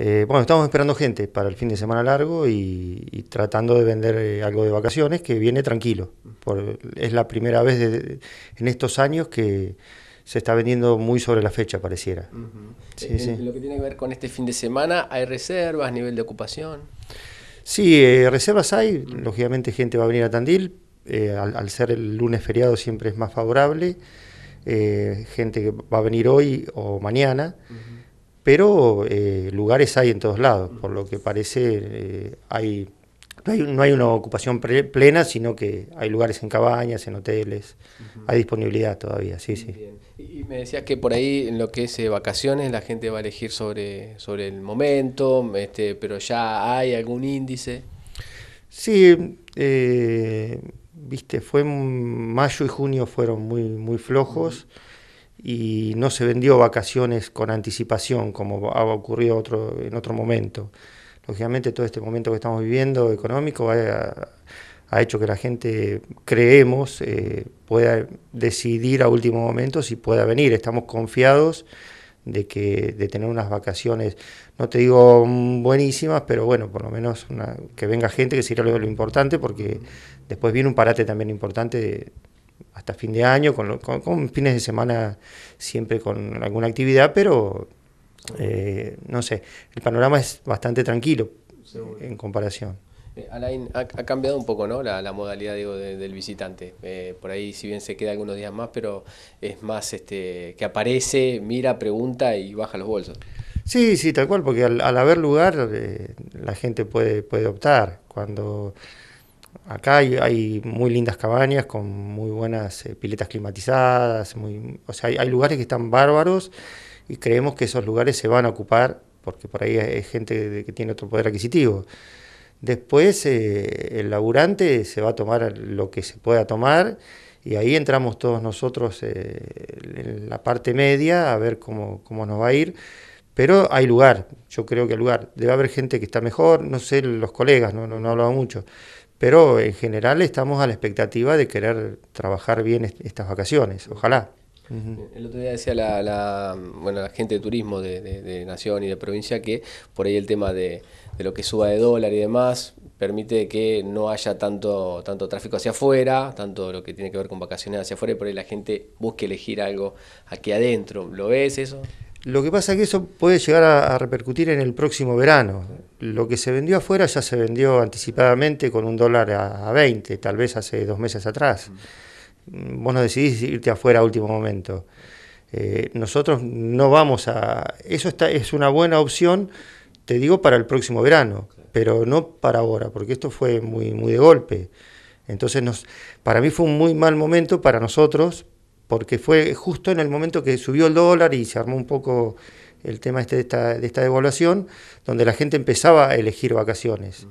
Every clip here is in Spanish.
Eh, bueno, estamos esperando gente para el fin de semana largo y, tratando de vender eh, algo de vacaciones que viene tranquilo. es la primera vez en estos años que se está vendiendo muy sobre la fecha, pareciera. Lo que tiene que ver con este fin de semana, ¿hay reservas, nivel de ocupación? Sí, eh, reservas hay. Lógicamente gente va a venir a Tandil. Al, ser el lunes feriado siempre es más favorable. gente que va a venir hoy o mañana pero eh, lugares hay en todos lados, por lo que parece eh, no, hay, una ocupación plena, sino que hay lugares en cabañas, en hoteles, hay disponibilidad todavía, sí, sí. Y me decías que por ahí en lo que es eh, vacaciones la gente va a elegir sobre, sobre el momento, este, pero ya hay algún índice. Sí, viste, fue mayo y junio fueron muy, muy flojos y no se vendió vacaciones con anticipación como ocurrido otro, en otro momento. Lógicamente todo este momento que estamos viviendo económico ha, hecho que la gente, creemos, eh, pueda decidir a último momento si pueda venir. Estamos confiados de, que, de tener unas vacaciones, no te digo buenísimas, pero bueno, por lo menos una, que venga gente, que sería lo, lo importante, porque después viene un parate también importante de, hasta fin de año, con, fines de semana siempre con alguna actividad, pero eh, no sé, el panorama es bastante tranquilo en comparación. Eh, Alain, ha, cambiado un poco ¿no? la, modalidad del visitante. Eh, por ahí, si bien se queda algunos días más, pero es más este, que aparece, mira, pregunta y baja los bolsos. Sí, sí, tal cual, porque al, haber lugar la gente puede, puede optar. Cuando acá hay, muy lindas cabañas con muy buenas eh, piletas climatizadas, o sea, hay, lugares que están bárbaros y creemos que esos lugares se van a ocupar porque por ahí hay, gente que tiene otro poder adquisitivo. Después eh, el laburante se va a tomar lo que se pueda tomar y ahí entramos todos nosotros eh, en la parte media a ver cómo, nos va a ir. Pero hay lugar, yo creo que hay lugar. Debe haber gente que está mejor, no sé, los colegas, no, no, no hablaba mucho, pero en general estamos a la expectativa de querer trabajar bien estas vacaciones, ojalá. El otro día decía la, bueno, la gente de turismo de, de, de, Nación y de provincia que por ahí el tema de, lo que suba de dólar y demás permite que no haya tanto, tanto tráfico hacia afuera, tanto lo que tiene que ver con vacaciones hacia afuera y por ahí la gente busque elegir algo aquí adentro. ¿Lo ves eso? Lo que pasa es que eso puede llegar a, repercutir en el próximo verano. Lo que se vendió afuera ya se vendió anticipadamente con un dólar a, 20, tal vez hace dos meses atrás. Mm. Vos no decidís irte afuera a último momento. Eh, nosotros no vamos a... Eso está, es una buena opción, te digo, para el próximo verano, pero no para ahora, porque esto fue muy, muy de golpe. Entonces, nos, para mí fue un muy mal momento para nosotros, porque fue justo en el momento que subió el dólar y se armó un poco el tema este de, esta, devaluación, donde la gente empezaba a elegir vacaciones.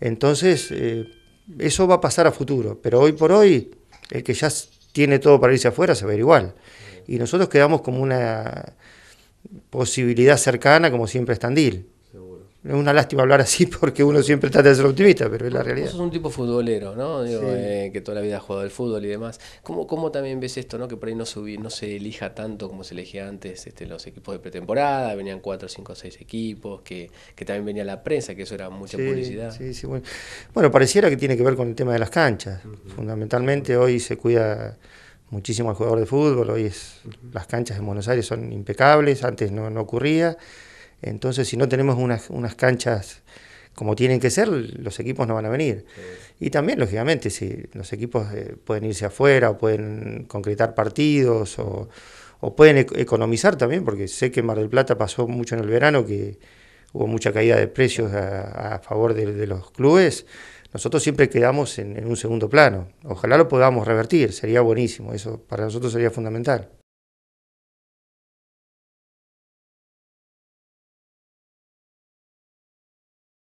Entonces, eh, eso va a pasar a futuro, pero hoy por hoy, el que ya tiene todo para irse afuera se va a igual. Y nosotros quedamos como una posibilidad cercana, como siempre, estándil. Es una lástima hablar así porque uno siempre trata de ser optimista, pero es la realidad. Vos sos un tipo futbolero, ¿no? Eh, que toda la vida ha jugado al fútbol y demás. ¿Cómo, ¿Cómo, también ves esto, ¿no? Que por ahí no, subí, no se elija tanto como se elegía antes este, los equipos de pretemporada, venían cuatro cinco seis equipos, que, también venía la prensa, que eso era mucha publicidad. Sí, sí, bueno. bueno, pareciera que tiene que ver con el tema de las canchas. Fundamentalmente hoy se cuida muchísimo al jugador de fútbol, hoy es, las canchas en Buenos Aires son impecables, antes no, no ocurría. Entonces, si no tenemos unas, unas canchas como tienen que ser, los equipos no van a venir. Y también, lógicamente, si los equipos eh, pueden irse afuera o pueden concretar partidos o, pueden economizar también, porque sé que Mar del Plata pasó mucho en el verano, que hubo mucha caída de precios a, favor de, los clubes. Nosotros siempre quedamos en un segundo plano. Ojalá lo podamos revertir, sería buenísimo, eso para nosotros sería fundamental.